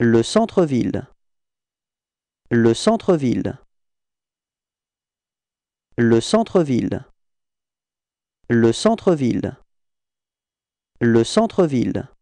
Le centre-ville. Le centre-ville. Le centre-ville. Le centre-ville. Le centre-ville.